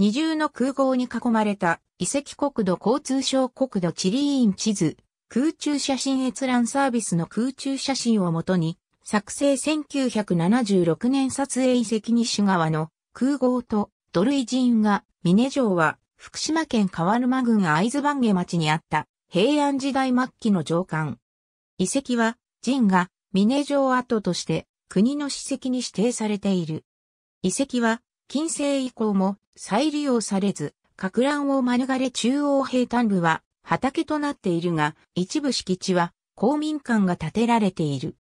二重の空港に囲まれた遺跡国土交通省国土地理院地図、空中写真閲覧サービスの空中写真をもとに、作成1976年撮影遺跡西側の空港と土塁寺院が、峰城は福島県川沼郡会津番下町にあった平安時代末期の城官。遺跡は、神が峰城跡として国の史跡に指定されている。遺跡は近世以降も再利用されず、格乱を免れ中央平坦部は畑となっているが、一部敷地は公民館が建てられている。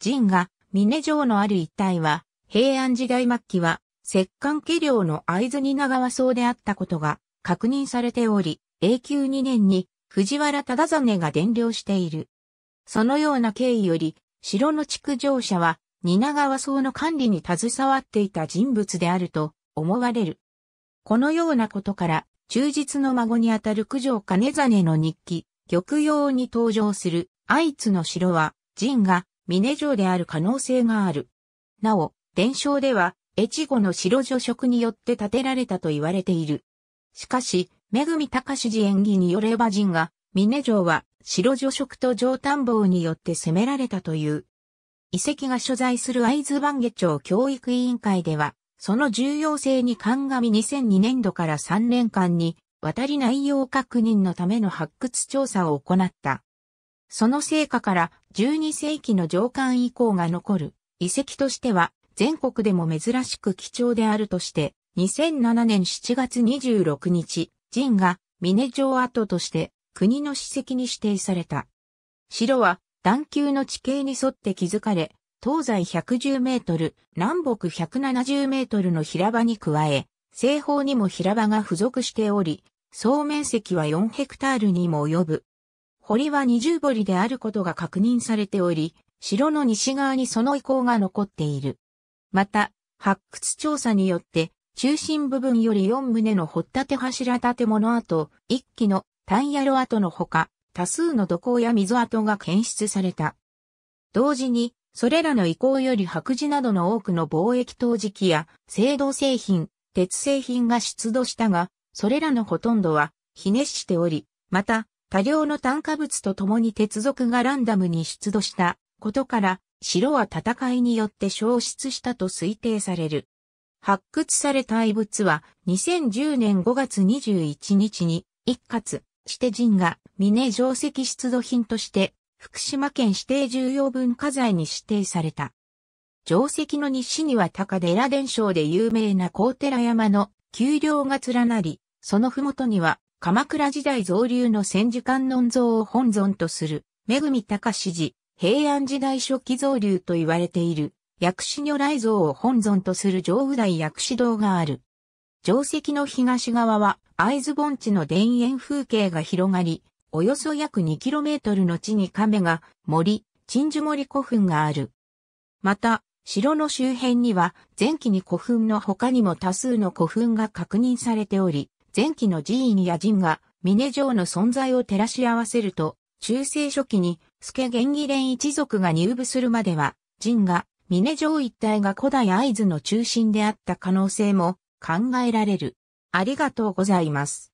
陣が峰城のある一帯は、平安時代末期は、摂関家領の合に長蜷そうであったことが確認されており、永久2年に藤原忠実が伝領している。そのような経緯より、城の築城者は蜷川荘の管理に携わっていた人物であると思われる。このようなことから、忠実の孫にあたる九条兼実の日記、玉葉に登場する愛津の城は、陣が峰城である可能性がある。なお、伝承では、越後の城女職によって建てられたと言われている。しかし、めぐみ高志寺演技によれば陣が、峰城は城女職と上丹訪によって攻められたという遺跡が所在する会津番下町教育委員会では、その重要性に鑑み2002年度から3年間に、渡り内容確認のための発掘調査を行った。その成果から12世紀の上巻以降が残る遺跡としては全国でも珍しく貴重であるとして2007年7月26日、陣が峰城跡として国の史跡に指定された。城は段丘の地形に沿って築かれ、東西110メートル、南北170メートルの平場に加え、西方にも平場が付属しており、総面積は4ヘクタールにも及ぶ。堀は二重堀であることが確認されており、城の西側にその遺構が残っている。また、発掘調査によって、中心部分より4棟の掘立柱建物跡、1基の単野路跡のほか、多数の土坑や溝跡が検出された。同時に、それらの遺構より白磁などの多くの貿易陶磁器や青銅製品、鉄製品が出土したが、それらのほとんどは、ひねしており、また、多量の炭化物と共に鉄属がランダムに出土したことから、城は戦いによって消失したと推定される。発掘された遺物は2010年5月21日に一括指定人が峰城石出土品として福島県指定重要文化財に指定された。城石の西には高寺伝承で有名な高寺山の丘陵が連なり、その麓には鎌倉時代造流の千手観音像を本尊とする、恵隆寺、平安時代初期造流と言われている、薬師如来像を本尊とする上右大薬師堂がある。定石の東側は会津盆地の田園風景が広がり、およそ約 2km の地に亀が森、鎮守森古墳がある。また、城の周辺には前期に古墳の他にも多数の古墳が確認されており、前期の寺院や陣が峰城の存在を照らし合わせると、中世初期に助源義連一族が入部するまでは、陣が峰城一帯が古代会津の中心であった可能性も考えられる。ありがとうございます。